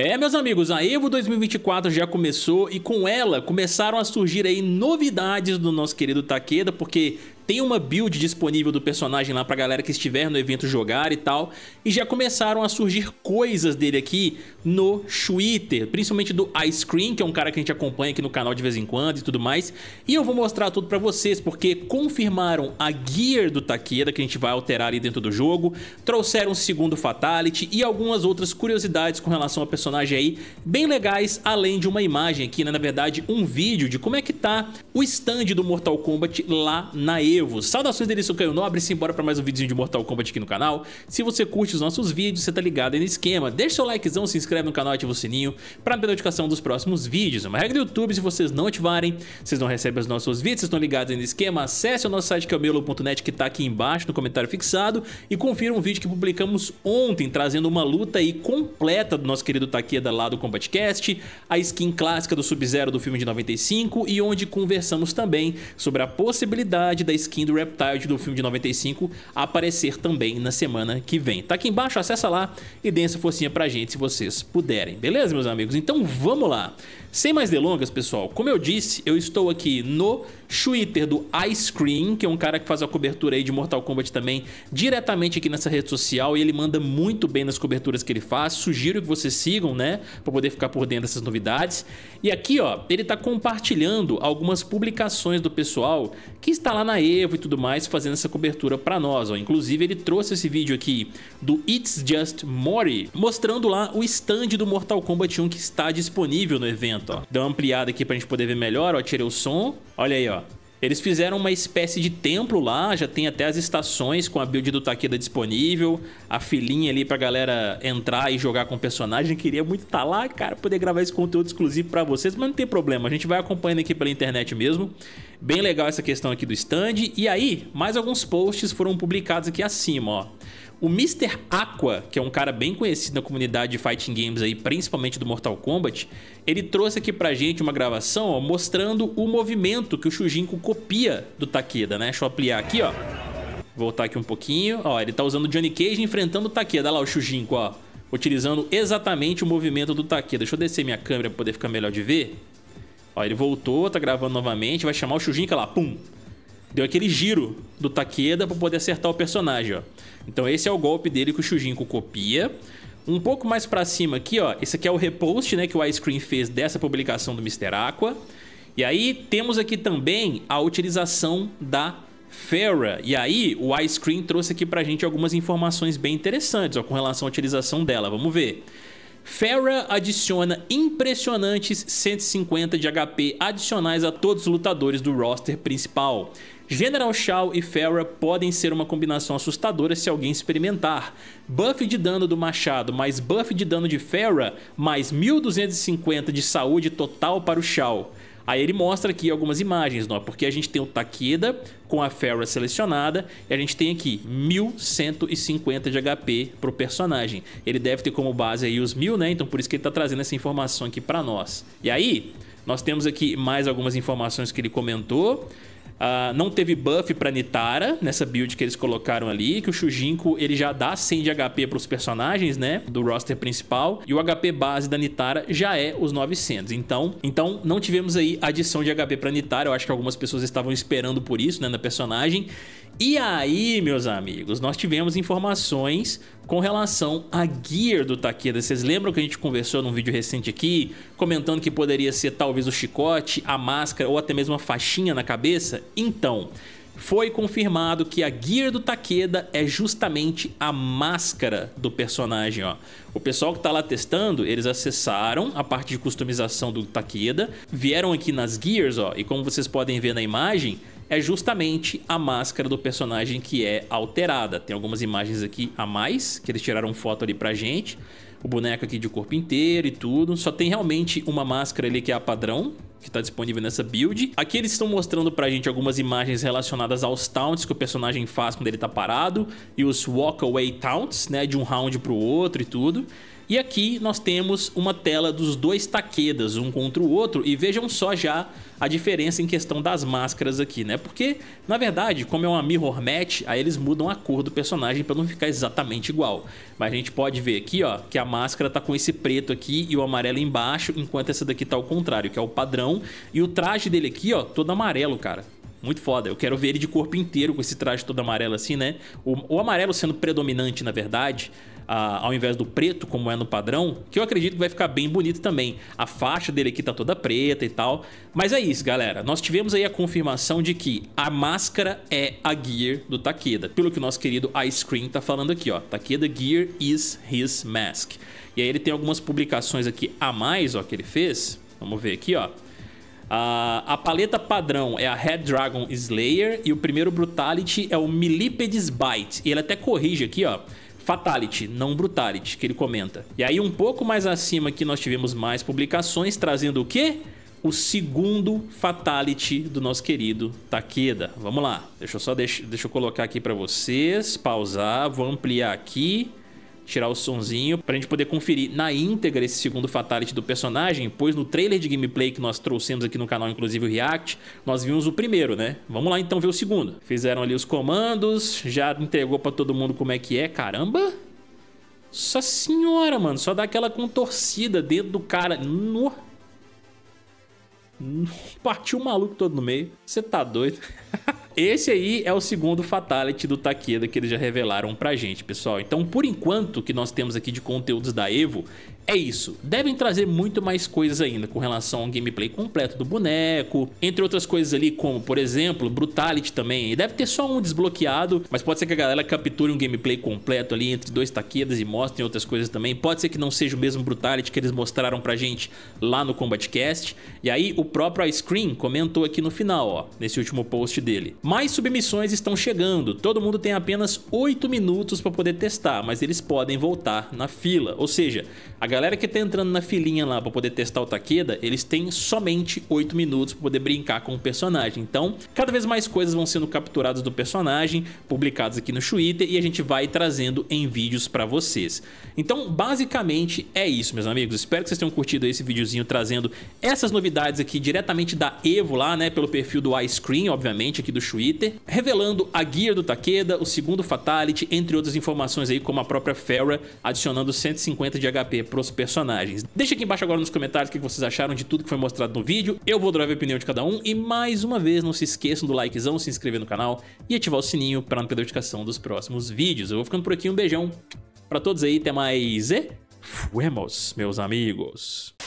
É, meus amigos, a EVO 2024 já começou e com ela começaram a surgir aí novidades do nosso querido Takeda, porque tem uma build disponível do personagem lá pra galera que estiver no evento jogar e tal. E já começaram a surgir coisas dele aqui no Twitter, principalmente do Ice Cream, que é um cara que a gente acompanha aqui no canal de vez em quando e tudo mais. E eu vou mostrar tudo pra vocês, porque confirmaram a gear do Takeda, que a gente vai alterar ali dentro do jogo, trouxeram segundo Fatality e algumas outras curiosidades com relação ao personagem aí, bem legais, além de uma imagem aqui, né? na verdade um vídeo de como é que tá o stand do Mortal Kombat lá na E Saudações delícia, eu Caio Nobre, simbora para mais um videozinho de Mortal Kombat aqui no canal. Se você curte os nossos vídeos, você tá ligado aí no esquema. Deixa seu likezão, se inscreve no canal, ativa o sininho para ter notificação dos próximos vídeos. É Uma regra do YouTube, se vocês não ativarem, vocês não recebem os nossos vídeos, vocês estão ligados aí no esquema. Acesse o nosso site que é o melo.net que tá aqui embaixo no comentário fixado e confira um vídeo que publicamos ontem trazendo uma luta aí completa do nosso querido Takeda lá do CombatCast, a skin clássica do Sub-Zero do filme de 95 e onde conversamos também sobre a possibilidade da skin skin do Reptile do filme de 95 aparecer também na semana que vem. Tá aqui embaixo, acessa lá e dê essa forcinha pra gente se vocês puderem. Beleza, meus amigos? Então vamos lá. Sem mais delongas, pessoal, como eu disse, eu estou aqui no Twitter do Ice Cream, que é um cara que faz a cobertura aí de Mortal Kombat também, diretamente aqui nessa rede social, e ele manda muito bem nas coberturas que ele faz. Sugiro que vocês sigam, né, para poder ficar por dentro dessas novidades. E aqui, ó, ele tá compartilhando algumas publicações do pessoal que está lá na Evo e tudo mais, fazendo essa cobertura para nós, ó. Inclusive, ele trouxe esse vídeo aqui do It's Just Mori, mostrando lá o stand do Mortal Kombat 1 que está disponível no evento ó. Dá uma ampliada aqui pra gente poder ver melhor, ó. Tirei o som. Olha aí, ó. Eles fizeram uma espécie de templo lá, já tem até as estações com a build do Takeda disponível, a filinha ali pra galera entrar e jogar com o personagem. Queria muito estar tá lá, cara, poder gravar esse conteúdo exclusivo para vocês, mas não tem problema, a gente vai acompanhando aqui pela internet mesmo. Bem legal essa questão aqui do stand. E aí, mais alguns posts foram publicados aqui acima, ó. O Mr. Aqua, que é um cara bem conhecido na comunidade de fighting games aí, principalmente do Mortal Kombat, ele trouxe aqui pra gente uma gravação, ó, mostrando o movimento que o Shujinko copia do Takeda, né? Deixa eu ampliar aqui, ó. Voltar aqui um pouquinho. Ó, ele tá usando o Johnny Cage enfrentando o Takeda. Olha lá o Shujinko, ó. Utilizando exatamente o movimento do Takeda. Deixa eu descer minha câmera pra poder ficar melhor de ver. Ó, ele voltou, tá gravando novamente, vai chamar o Shujinka lá, pum. Deu aquele giro do Takeda pra poder acertar o personagem, ó. Então esse é o golpe dele que o Shujinko copia. Um pouco mais pra cima aqui, ó, esse aqui é o repost, né, que o Cream fez dessa publicação do Mr. Aqua. E aí temos aqui também a utilização da Fera. E aí o Cream trouxe aqui pra gente algumas informações bem interessantes, ó, com relação à utilização dela. Vamos ver. Fera adiciona impressionantes 150 de HP adicionais a todos os lutadores do roster principal. General Shao e Fera podem ser uma combinação assustadora se alguém experimentar. Buff de dano do machado mais buff de dano de Fera mais 1250 de saúde total para o Shao. Aí ele mostra aqui algumas imagens, não? porque a gente tem o Takeda com a Fera selecionada e a gente tem aqui 1150 de HP pro personagem. Ele deve ter como base aí os 1000, né? Então por isso que ele tá trazendo essa informação aqui para nós. E aí, nós temos aqui mais algumas informações que ele comentou. Uh, não teve buff pra Nitara nessa build que eles colocaram ali, que o Shujinko ele já dá 100 de HP pros personagens, né, do roster principal, e o HP base da Nitara já é os 900. Então, então não tivemos aí adição de HP pra Nitara, eu acho que algumas pessoas estavam esperando por isso, né, na personagem, e aí, meus amigos, nós tivemos informações com relação à gear do Takeda. Vocês lembram que a gente conversou num vídeo recente aqui, comentando que poderia ser talvez o chicote, a máscara ou até mesmo a faixinha na cabeça? Então, foi confirmado que a gear do Takeda é justamente a máscara do personagem. Ó. O pessoal que está lá testando, eles acessaram a parte de customização do Takeda, vieram aqui nas gears ó, e como vocês podem ver na imagem, é justamente a máscara do personagem que é alterada. Tem algumas imagens aqui a mais, que eles tiraram foto ali pra gente. O boneco aqui de corpo inteiro e tudo. Só tem realmente uma máscara ali que é a padrão, que está disponível nessa build. Aqui eles estão mostrando pra gente algumas imagens relacionadas aos taunts que o personagem faz quando ele tá parado e os walkaway taunts, né, de um round pro outro e tudo. E aqui nós temos uma tela dos dois taquedas, um contra o outro, e vejam só já a diferença em questão das máscaras aqui, né? Porque, na verdade, como é uma mirror match, aí eles mudam a cor do personagem para não ficar exatamente igual. Mas a gente pode ver aqui, ó, que a máscara tá com esse preto aqui e o amarelo embaixo, enquanto essa daqui tá ao contrário, que é o padrão. E o traje dele aqui, ó, todo amarelo, cara. Muito foda. Eu quero ver ele de corpo inteiro com esse traje todo amarelo assim, né? O, o amarelo sendo predominante, na verdade, ao invés do preto, como é no padrão, que eu acredito que vai ficar bem bonito também. A faixa dele aqui tá toda preta e tal. Mas é isso, galera. Nós tivemos aí a confirmação de que a máscara é a Gear do Takeda. Pelo que o nosso querido Ice Cream tá falando aqui, ó. Takeda Gear is his mask. E aí ele tem algumas publicações aqui a mais, ó, que ele fez. Vamos ver aqui, ó. Uh, a paleta padrão é a Red Dragon Slayer e o primeiro Brutality é o Millipedes Bite. E ele até corrige aqui, ó. Fatality, não Brutality, que ele comenta. E aí um pouco mais acima que nós tivemos mais publicações trazendo o quê? O segundo Fatality do nosso querido Takeda. Vamos lá, deixa eu só deixa deixa eu colocar aqui para vocês, pausar, vou ampliar aqui tirar o sonzinho, pra gente poder conferir na íntegra esse segundo fatality do personagem, pois no trailer de gameplay que nós trouxemos aqui no canal, inclusive o React, nós vimos o primeiro, né? Vamos lá então ver o segundo. Fizeram ali os comandos, já entregou pra todo mundo como é que é, caramba! Nossa senhora, mano, só dá aquela contorcida dentro do cara. No... Partiu o maluco todo no meio. Você tá doido? esse aí é o segundo Fatality do Takeda que eles já revelaram pra gente, pessoal. Então, por enquanto, que nós temos aqui de conteúdos da EVO é isso. Devem trazer muito mais coisas ainda com relação ao gameplay completo do boneco, entre outras coisas ali, como, por exemplo, Brutality também. deve ter só um desbloqueado, mas pode ser que a galera capture um gameplay completo ali entre dois taquedas e mostrem outras coisas também. Pode ser que não seja o mesmo Brutality que eles mostraram pra gente lá no Combatcast. E aí o próprio Screen comentou aqui no final, ó, nesse último post dele. Mais submissões estão chegando, todo mundo tem apenas 8 minutos pra poder testar, mas eles podem voltar na fila. Ou seja, a galera galera que tá entrando na filinha lá pra poder testar o Takeda, eles têm somente 8 minutos pra poder brincar com o personagem. Então, cada vez mais coisas vão sendo capturadas do personagem, publicadas aqui no Twitter e a gente vai trazendo em vídeos pra vocês. Então, basicamente é isso, meus amigos. Espero que vocês tenham curtido esse videozinho trazendo essas novidades aqui diretamente da Evo lá, né, pelo perfil do iScreen, obviamente, aqui do Twitter, revelando a gear do Takeda, o segundo Fatality, entre outras informações aí, como a própria Fera adicionando 150 de HP pro nossos personagens. Deixa aqui embaixo agora nos comentários o que vocês acharam de tudo que foi mostrado no vídeo. Eu vou dar a opinião de cada um e mais uma vez não se esqueçam do likezão, se inscrever no canal e ativar o sininho para não perder a notificação dos próximos vídeos. Eu vou ficando por aqui, um beijão para todos aí, até mais e fuemos, meus amigos.